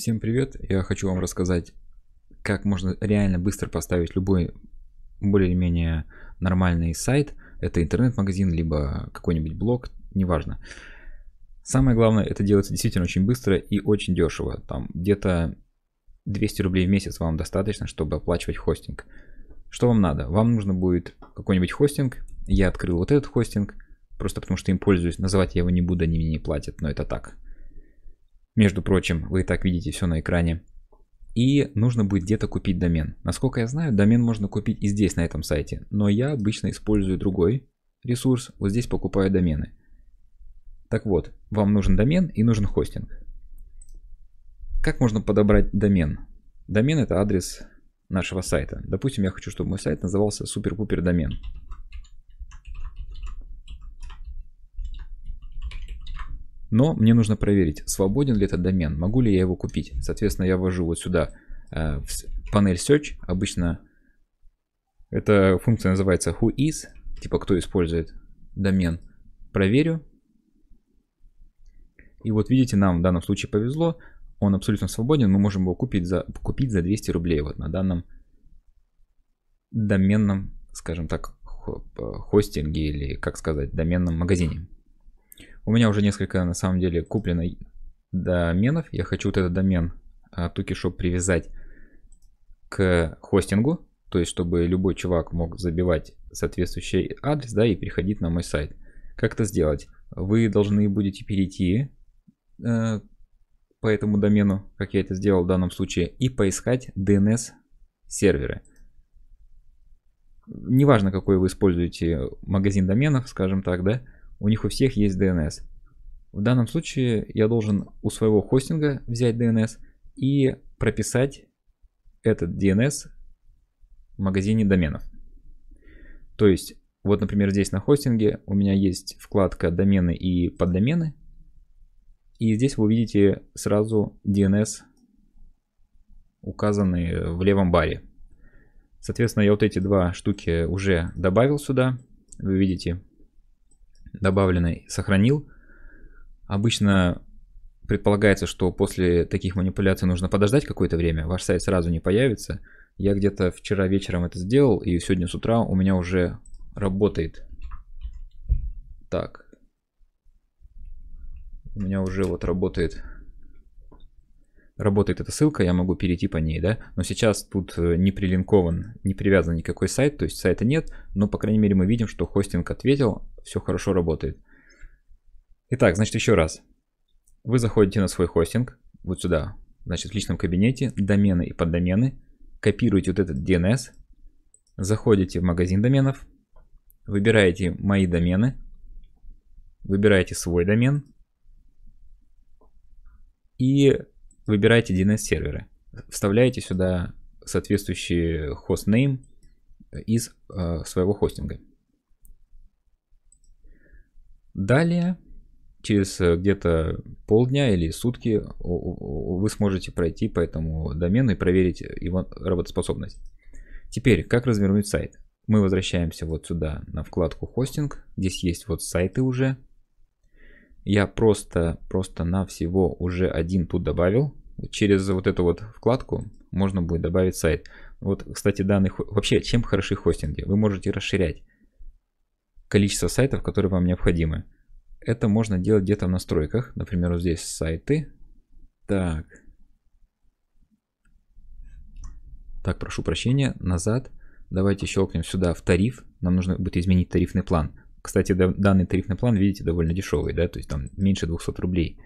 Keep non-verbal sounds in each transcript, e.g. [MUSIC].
Всем привет! Я хочу вам рассказать, как можно реально быстро поставить любой более-менее нормальный сайт. Это интернет-магазин, либо какой-нибудь блог, неважно. Самое главное, это делается действительно очень быстро и очень дешево. Там где-то 200 рублей в месяц вам достаточно, чтобы оплачивать хостинг. Что вам надо? Вам нужно будет какой-нибудь хостинг. Я открыл вот этот хостинг, просто потому что им пользуюсь. Называть я его не буду, они мне не платят, но это так. Между прочим, вы и так видите все на экране. И нужно будет где-то купить домен. Насколько я знаю, домен можно купить и здесь, на этом сайте. Но я обычно использую другой ресурс. Вот здесь покупаю домены. Так вот, вам нужен домен и нужен хостинг. Как можно подобрать домен? Домен это адрес нашего сайта. Допустим, я хочу, чтобы мой сайт назывался супер-пупер домен. Но мне нужно проверить, свободен ли этот домен, могу ли я его купить. Соответственно, я ввожу вот сюда э, в панель Search. Обычно эта функция называется who is, типа кто использует домен. Проверю. И вот видите, нам в данном случае повезло. Он абсолютно свободен, мы можем его купить за, купить за 200 рублей вот на данном доменном, скажем так, э, хостинге или, как сказать, доменном магазине. У меня уже несколько, на самом деле, куплено доменов. Я хочу вот этот домен Tukishop а, привязать к хостингу. То есть, чтобы любой чувак мог забивать соответствующий адрес, да, и переходить на мой сайт. Как это сделать? Вы должны будете перейти э, по этому домену, как я это сделал в данном случае, и поискать DNS-серверы. Неважно, какой вы используете магазин доменов, скажем так, да, у них у всех есть DNS. В данном случае я должен у своего хостинга взять DNS и прописать этот DNS в магазине доменов. То есть, вот, например, здесь на хостинге у меня есть вкладка «Домены» и «Поддомены». И здесь вы увидите сразу DNS, указанный в левом баре. Соответственно, я вот эти два штуки уже добавил сюда. Вы видите, добавленной сохранил. Обычно предполагается, что после таких манипуляций нужно подождать какое-то время, ваш сайт сразу не появится. Я где-то вчера вечером это сделал, и сегодня с утра у меня уже работает. Так. У меня уже вот работает работает эта ссылка, я могу перейти по ней, да, но сейчас тут э, не прилинкован, не привязан никакой сайт, то есть сайта нет, но, по крайней мере, мы видим, что хостинг ответил, все хорошо работает. Итак, значит, еще раз. Вы заходите на свой хостинг, вот сюда, значит, в личном кабинете, домены и поддомены, копируете вот этот DNS, заходите в магазин доменов, выбираете «Мои домены», выбираете свой домен и выбираете DNS-серверы. Вставляете сюда соответствующий хост хостнейм из э, своего хостинга. Далее, через э, где-то полдня или сутки вы сможете пройти по этому домену и проверить его работоспособность. Теперь, как развернуть сайт? Мы возвращаемся вот сюда на вкладку хостинг. Здесь есть вот сайты уже. Я просто, просто на всего уже один тут добавил. Через вот эту вот вкладку можно будет добавить сайт. Вот, кстати, данный... Вообще, чем хороши хостинги? Вы можете расширять количество сайтов, которые вам необходимы. Это можно делать где-то в настройках. Например, вот здесь сайты. Так. Так, прошу прощения. Назад. Давайте щелкнем сюда в тариф. Нам нужно будет изменить тарифный план. Кстати, данный тарифный план, видите, довольно дешевый, да, то есть там меньше 200 рублей.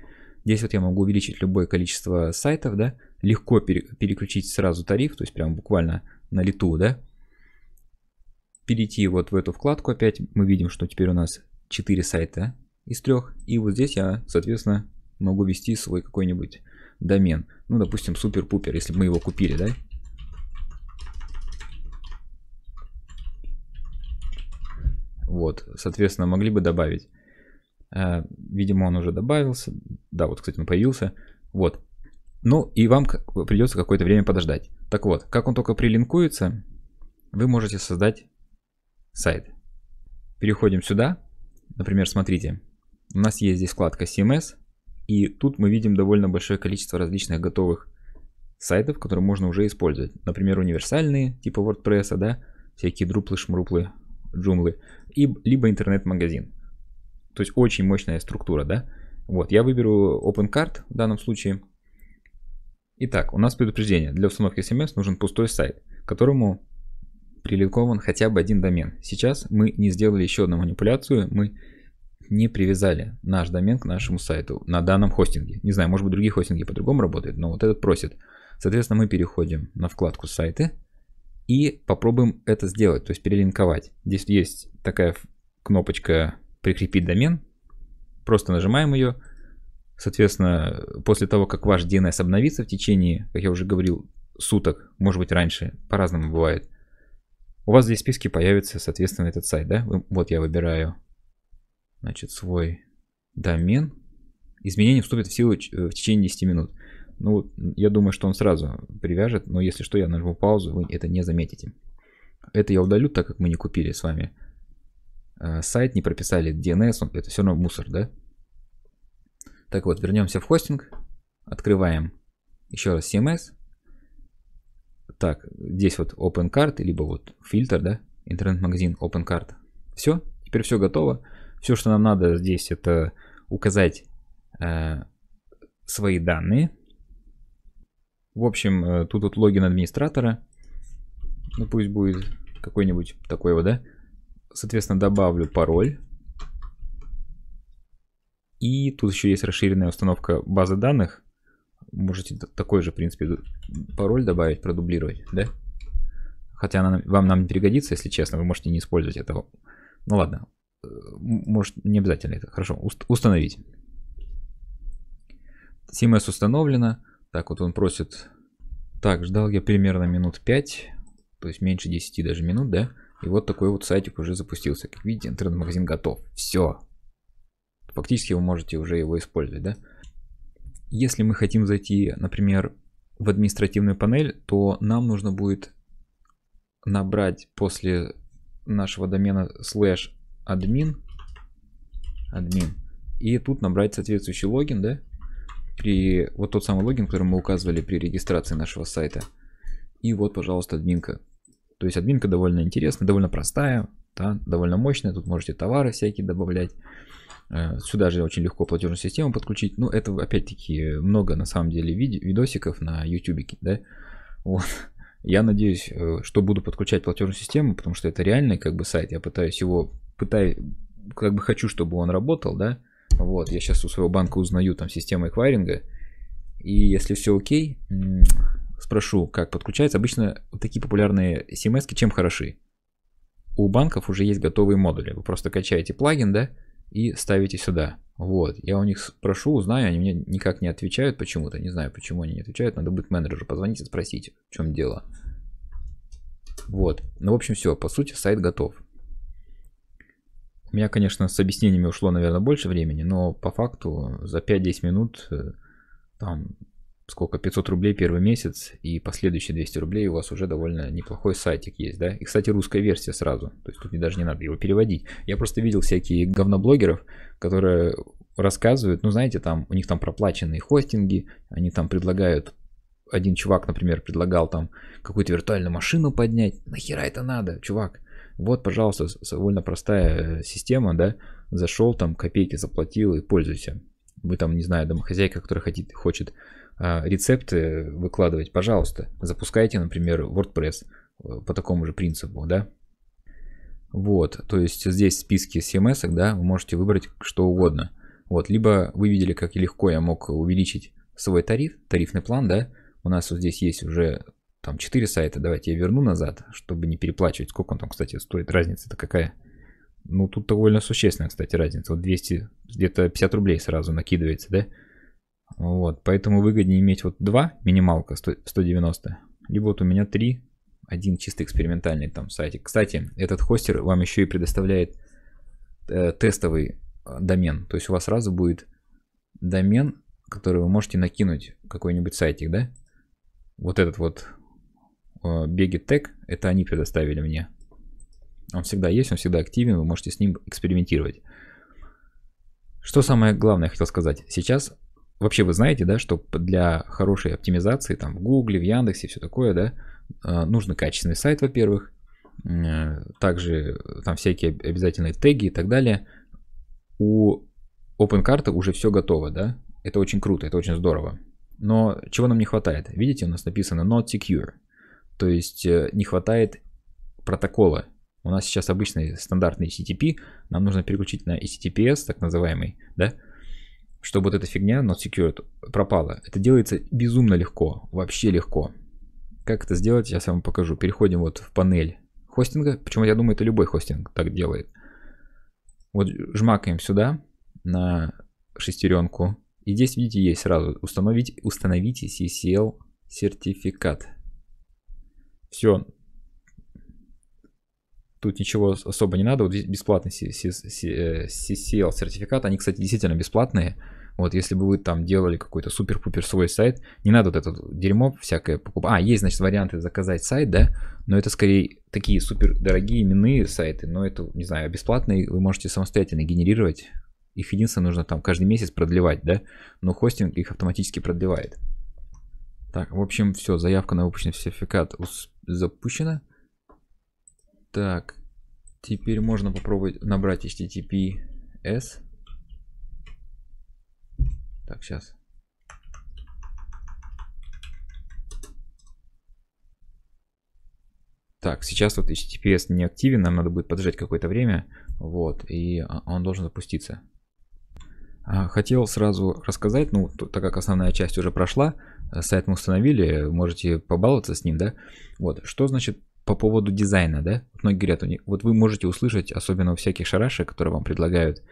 Здесь вот я могу увеличить любое количество сайтов, да, легко переключить сразу тариф, то есть прям буквально на лету, да, перейти вот в эту вкладку опять, мы видим, что теперь у нас 4 сайта из трех. И вот здесь я, соответственно, могу ввести свой какой-нибудь домен. Ну, допустим, супер-пупер, если бы мы его купили, да? Вот, соответственно, могли бы добавить. А, видимо, он уже добавился. Да, вот, кстати, он появился. Вот. Ну, и вам придется какое-то время подождать. Так вот, как он только прилинкуется, вы можете создать сайт. Переходим сюда. Например, смотрите, у нас есть здесь вкладка CMS, и тут мы видим довольно большое количество различных готовых сайтов, которые можно уже использовать. Например, универсальные, типа WordPress, да, всякие друплы, шмруплы, джумлы, и, либо интернет-магазин. То есть очень мощная структура, да. Вот, я выберу OpenCart в данном случае. Итак, у нас предупреждение. Для установки CMS нужен пустой сайт, которому приликован хотя бы один домен. Сейчас мы не сделали еще одну манипуляцию, мы не привязали наш домен к нашему сайту на данном хостинге. Не знаю, может быть другие хостинги по-другому работают, но вот этот просит. Соответственно, мы переходим на вкладку сайты и попробуем это сделать, то есть перелинковать. Здесь есть такая кнопочка прикрепить домен. Просто нажимаем ее. Соответственно, после того, как ваш DNS обновится в течение, как я уже говорил, суток, может быть раньше, по-разному бывает, у вас здесь в списке появится, соответственно, этот сайт, да? Вот я выбираю, значит, свой домен. Изменения вступят в силу э, в течение 10 минут. Ну, я думаю, что он сразу привяжет, но если что, я нажму паузу, вы это не заметите. Это я удалю, так как мы не купили с вами э, сайт, не прописали DNS, он, это все равно мусор, да? Так вот, вернемся в хостинг, открываем еще раз CMS, так, здесь вот OpenCart, либо вот фильтр, да, интернет-магазин OpenCart. Все, теперь все готово. Все, что нам надо здесь, это указать э, свои данные. В общем, э, тут вот логин администратора. Ну, пусть будет какой-нибудь такой вот, да. Соответственно, добавлю пароль. И тут еще есть расширенная установка базы данных можете такой же, в принципе, пароль добавить, продублировать, да? Хотя она вам нам не пригодится, если честно, вы можете не использовать этого. Ну ладно, э, может не обязательно это. Хорошо, уст установить. CMS установлено. Так, вот он просит... Так, ждал я примерно минут 5, то есть меньше 10 даже минут, да? И вот такой вот сайтик уже запустился. Как видите, интернет-магазин готов. Все. Фактически вы можете уже его использовать, да? Если мы хотим зайти, например, в административную панель, то нам нужно будет набрать после нашего домена slash admin, admin и тут набрать соответствующий логин, да? При, вот тот самый логин, который мы указывали при регистрации нашего сайта. И вот, пожалуйста, админка. То есть админка довольно интересная, довольно простая, да, довольно мощная. Тут можете товары всякие добавлять. Э, сюда же очень легко платежную систему подключить. Ну, это, опять-таки, много, на самом деле, вид- видосиков на YouTube, да? Вот. [LAUGHS] Я надеюсь, э, что буду подключать платежную систему, потому что это реальный, как бы, сайт. Я пытаюсь его... Пытаюсь... Как бы хочу, чтобы он работал, да? Вот, я сейчас у своего банка узнаю там систему эквайринга. И если все окей, спрошу, как подключается. Обычно такие популярные смс чем хороши? У банков уже есть готовые модули. Вы просто качаете плагин, да, и ставите сюда. Вот, я у них прошу, узнаю, они мне никак не отвечают почему-то, не знаю, почему они не отвечают, надо будет менеджеру позвонить и спросить, в чем дело. Вот, ну в общем все, по сути сайт готов. У меня, конечно, с объяснениями ушло, наверное, больше времени, но по факту за 5-10 минут э, там сколько, 500 рублей первый месяц и последующие 200 рублей у вас уже довольно неплохой сайтик есть, да? И, кстати, русская версия сразу, то есть тут даже не надо его переводить. Я просто видел всякие говноблогеров, которые рассказывают, ну, знаете, там у них там проплаченные хостинги, они там предлагают один чувак, например, предлагал там какую-то виртуальную машину поднять. Нахера это надо, чувак? Вот, пожалуйста, довольно простая э, система, да? Зашел там, копейки заплатил и пользуйся. Вы там, не знаю, домохозяйка, которая хотит, хочет а, рецепты выкладывать, пожалуйста, запускайте, например, WordPress э, по такому же принципу, да. Вот, то есть здесь в списке CMS, да, вы можете выбрать что угодно. Вот, либо вы видели, как легко я мог увеличить свой тариф, тарифный план, да, у нас вот здесь есть уже там 4 сайта, давайте я верну назад, чтобы не переплачивать. Сколько он там, кстати, стоит, разница-то какая? Ну, тут довольно существенная, кстати, разница. Вот 200, где-то 50 рублей сразу накидывается, да? Вот, поэтому выгоднее иметь вот 2 минималка 100, 190, либо вот у меня 3, один чисто экспериментальный там сайтик. Кстати, этот хостер вам еще и предоставляет э, тестовый э, домен, то есть у вас сразу будет домен, который вы можете накинуть какой-нибудь сайтик, да? Вот этот вот э, Begit это они предоставили мне. Он всегда есть, он всегда активен, вы можете с ним экспериментировать. Что самое главное, я хотел сказать. Сейчас Вообще, вы знаете, да, что для хорошей оптимизации там в Гугле, в Яндексе, все такое, да, а, нужно качественный сайт, во-первых, э, также э, там всякие обязательные теги и так далее. У OpenCart уже все готово, да? Это очень круто, это очень здорово. Но чего нам не хватает? Видите, у нас написано not secure. То есть э, не хватает протокола. У нас сейчас обычный стандартный HTTP, нам нужно переключить на HTTPS, так называемый, да? чтобы вот эта фигня not secured пропала. Это делается безумно легко, вообще легко. Как это сделать, я вам покажу. Переходим вот в панель хостинга. Почему я думаю, это любой хостинг так делает. Вот жмакаем сюда на шестеренку. И здесь, видите, есть сразу установить, установите CCL сертификат. Все, Тут ничего особо не надо. Вот здесь бесплатный CCL сертификат. Они, кстати, действительно бесплатные. Вот, если бы вы там делали какой-то супер-пупер свой сайт, не надо вот это дерьмо всякое покупать. А, есть, значит, варианты заказать сайт, да, но это скорее такие супер дорогие именные сайты, но это, не знаю, бесплатные, вы можете самостоятельно генерировать. Их единственное нужно там каждый месяц продлевать, да, но хостинг их автоматически продлевает. Так, в общем, все, заявка на выпущенный сертификат запущена. Так, теперь можно попробовать набрать HTTPS. Так, сейчас. Так, сейчас вот HTTPS не активен, нам надо будет подождать какое-то время, вот, и а, он должен запуститься. А, хотел сразу рассказать, ну, так как основная часть уже прошла, э, сайт мы установили, можете побаловаться с ним, да, вот, что значит по поводу дизайна, да? Многие говорят, у них, вот вы можете услышать, особенно у всяких шарашек, которые вам предлагают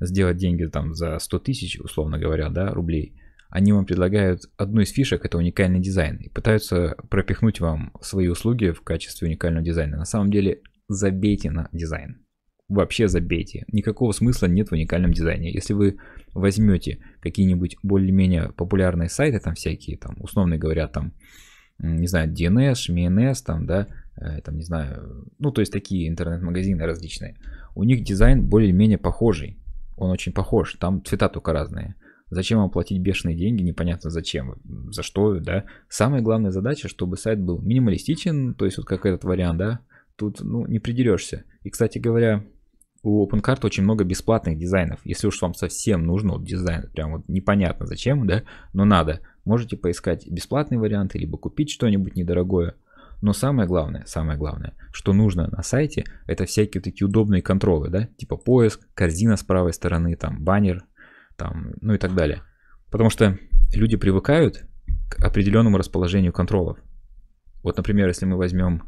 сделать деньги там за 100 тысяч, условно говоря, да, рублей. Они вам предлагают одну из фишек, это уникальный дизайн, и пытаются пропихнуть вам свои услуги в качестве уникального дизайна. На самом деле забейте на дизайн. Вообще забейте. Никакого смысла нет в уникальном дизайне. Если вы возьмете какие-нибудь более-менее популярные сайты, там всякие, там, условно говоря, там, не знаю, DNS, MNS, там, да, Э, там, не знаю, ну, то есть такие интернет-магазины различные, у них дизайн более-менее похожий. Он очень похож, там цвета только разные. Зачем вам платить бешеные деньги, непонятно зачем, за что, да. Самая главная задача, чтобы сайт был минималистичен, то есть вот как этот вариант, да, тут, ну, не придерешься. И, кстати говоря, у OpenCart очень много бесплатных дизайнов. Если уж вам совсем нужен вот дизайн, прям вот непонятно зачем, да, но надо, можете поискать бесплатный вариант, либо купить что-нибудь недорогое. Но самое главное, самое главное, что нужно на сайте, это всякие такие удобные контролы, да, типа поиск, корзина с правой стороны, там баннер, там, ну и так далее. Потому что люди привыкают к определенному расположению контролов. Вот, например, если мы возьмем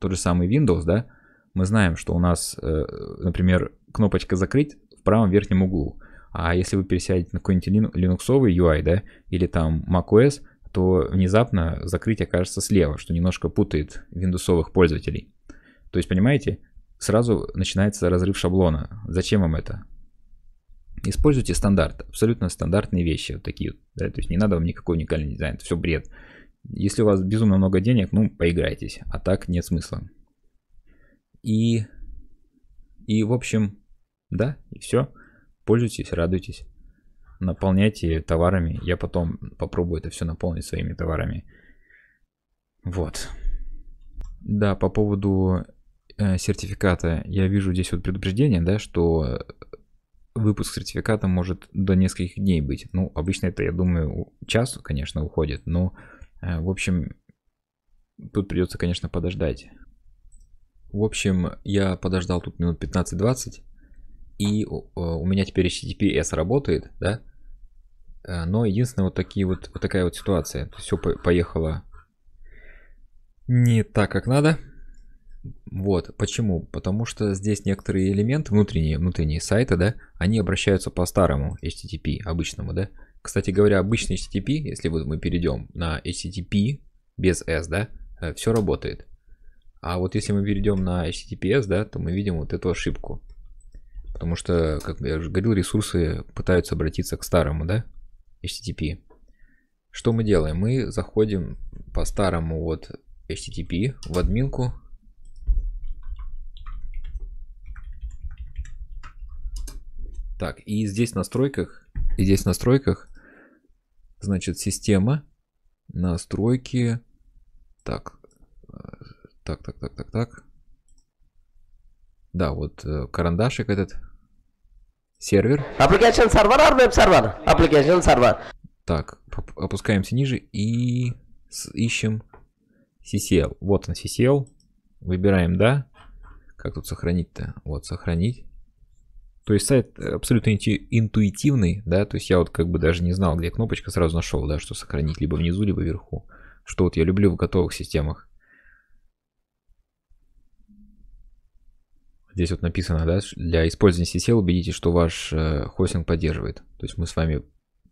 тот же самый Windows, да, мы знаем, что у нас, э, например, кнопочка «Закрыть» в правом верхнем углу. А если вы пересядете на какой-нибудь линуксовый UI, да, или там macOS, то внезапно закрытие окажется слева, что немножко путает виндусовых пользователей. То есть, понимаете, сразу начинается разрыв шаблона. Зачем вам это? Используйте стандарт, абсолютно стандартные вещи, вот такие, да, то есть не надо вам никакой уникальный дизайн, это все бред. Если у вас безумно много денег, ну, поиграйтесь, а так нет смысла. И, и в общем, да, и все. Пользуйтесь, радуйтесь наполняйте товарами. Я потом попробую это все наполнить своими товарами. Вот. Да, по поводу э, сертификата. Я вижу здесь вот предупреждение, да, что выпуск сертификата может до нескольких дней быть. Ну, обычно это, я думаю, час, конечно, уходит, но, э, в общем, тут придется, конечно, подождать. В общем, я подождал тут минут 15-20, и э, у меня теперь HTTPS работает, да, Э, но единственное, вот, такие вот, вот такая вот ситуация. Все поехало не так, как надо. Вот, почему? Потому что здесь некоторые элементы, внутренние, внутренние сайты, да, они обращаются по старому HTTP, обычному, да. Кстати говоря, обычный HTTP, если вот мы перейдем на HTTP без S, да, э, все работает. А вот если мы перейдем на HTTPS, да, то мы видим вот эту ошибку. Потому что, как я уже говорил, ресурсы пытаются обратиться к старому, да. HTTP. Что мы делаем? Мы заходим по старому вот HTTP в админку. Так, и здесь в настройках, и здесь в настройках, значит, система, настройки, так, э, так, так, так, так, так. Да, вот э, карандашик этот, Сервер. Application server or сервер, Application server. Так, опускаемся ниже и ищем CCL. Вот он CCL. Выбираем, да? Как тут сохранить-то? Вот, сохранить. То есть сайт э, абсолютно интуитивный, да, то есть я вот как бы даже не знал, где кнопочка, сразу нашел, да, что сохранить либо внизу, либо вверху. Что вот я люблю в готовых системах. Здесь вот написано, да, для использования CCL убедитесь, что ваш э, хостинг поддерживает. То есть мы с вами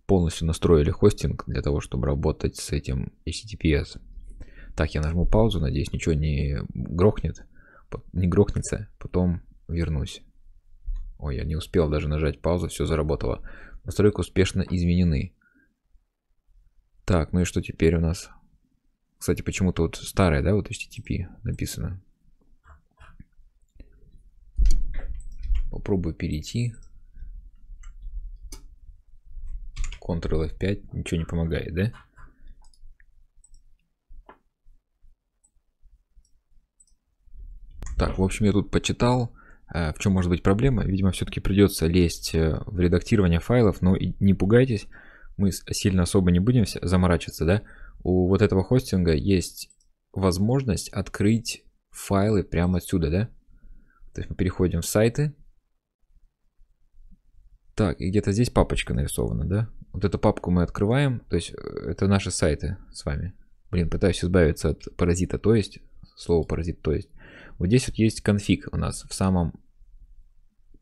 полностью настроили хостинг для того, чтобы работать с этим HTTPS. Так, я нажму паузу, надеюсь, ничего не грохнет, не грохнется, потом вернусь. Ой, я не успел даже нажать паузу, все заработало. Настройки успешно изменены. Так, ну и что теперь у нас? Кстати, почему-то вот старое, да, вот HTTP написано. попробую перейти. Ctrl F5, ничего не помогает, да? Так, в общем, я тут почитал, э, в чем может быть проблема. Видимо, все-таки придется лезть э, в редактирование файлов, но не пугайтесь, мы сильно особо не будем заморачиваться, да? У вот этого хостинга есть возможность открыть файлы прямо отсюда, да? То есть мы переходим в сайты, так, и где-то здесь папочка нарисована, да? Вот эту папку мы открываем, то есть э, это наши сайты с вами. Блин, пытаюсь избавиться от паразита, то есть, слово паразит, то есть. Вот здесь вот есть конфиг у нас в самом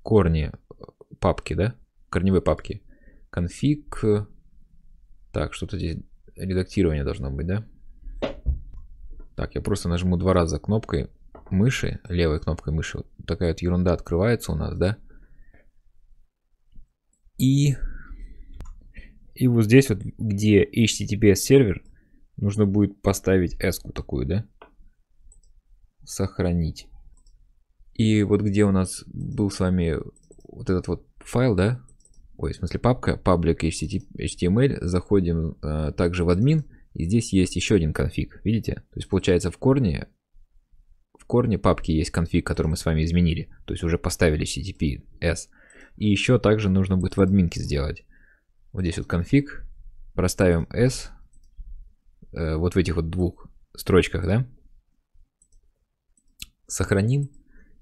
корне э, папки, да? Корневой папки. Конфиг. Э, так, что-то здесь редактирование должно быть, да? Так, я просто нажму два раза кнопкой мыши, левой кнопкой мыши. Вот такая вот ерунда открывается у нас, да? И, и вот здесь вот, где HTTPS сервер, нужно будет поставить s такую, да? Сохранить. И вот где у нас был с вами вот этот вот файл, да? Ой, в смысле папка, public HTML, заходим э, также в админ, и здесь есть еще один конфиг, видите? То есть получается в корне, в корне папки есть конфиг, который мы с вами изменили, то есть уже поставили HTTPS. И еще также нужно будет в админке сделать. Вот здесь вот конфиг. Проставим s. Э, вот в этих вот двух строчках, да? Сохраним.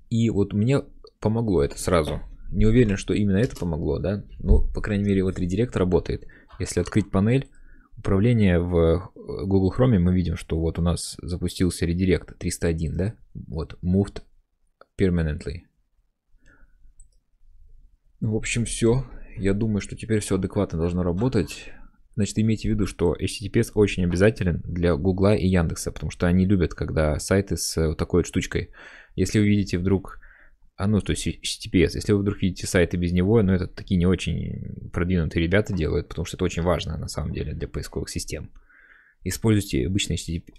И вот мне помогло это сразу. Не уверен, что именно это помогло, да? Ну, по крайней мере, вот редирект работает. Если открыть панель управления в э, Google Chrome, мы видим, что вот у нас запустился редирект 301, да? Вот, moved permanently. Ну, в общем, все. Я думаю, что теперь все адекватно должно работать. Значит, имейте в виду, что HTTPS очень обязателен для Гугла и Яндекса, потому что они любят, когда сайты с вот такой вот штучкой. Если вы видите вдруг, а, ну, то есть HTTPS, если вы вдруг видите сайты без него, ну, это такие не очень продвинутые ребята делают, потому что это очень важно, на самом деле, для поисковых систем. Используйте обычный HTTP,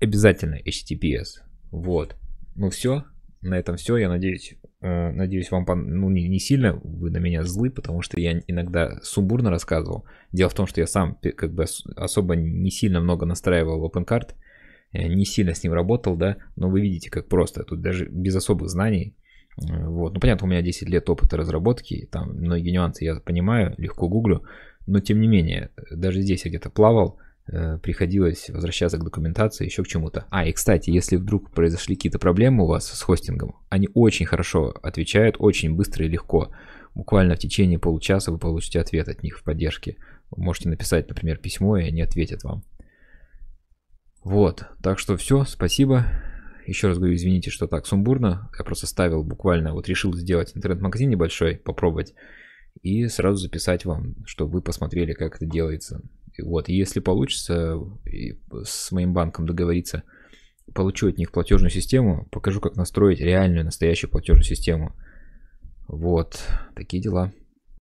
обязательно HTTPS. Вот. Ну, все. На этом все. Я надеюсь, Э, надеюсь, вам пон... ну, не, не сильно вы на меня злы, потому что я иногда сумбурно рассказывал. Дело в том, что я сам как бы особо не сильно много настраивал Open Card, э, не сильно с ним работал, да, но вы видите, как просто, тут даже без особых знаний. Э, вот. Ну, понятно, у меня 10 лет опыта разработки, там многие нюансы я понимаю, легко гуглю, но тем не менее, даже здесь я где-то плавал, Э, приходилось возвращаться к документации, еще к чему-то. А, и кстати, если вдруг произошли какие-то проблемы у вас с хостингом, они очень хорошо отвечают, очень быстро и легко. Буквально в течение получаса вы получите ответ от них в поддержке. Вы можете написать, например, письмо, и они ответят вам. Вот, так что все, спасибо. Еще раз говорю, извините, что так сумбурно. Я просто ставил буквально, вот решил сделать интернет-магазин небольшой, попробовать. И сразу записать вам, чтобы вы посмотрели, как это делается. Вот, и если получится с моим банком договориться, получу от них платежную систему, покажу, как настроить реальную, настоящую платежную систему. Вот, такие дела.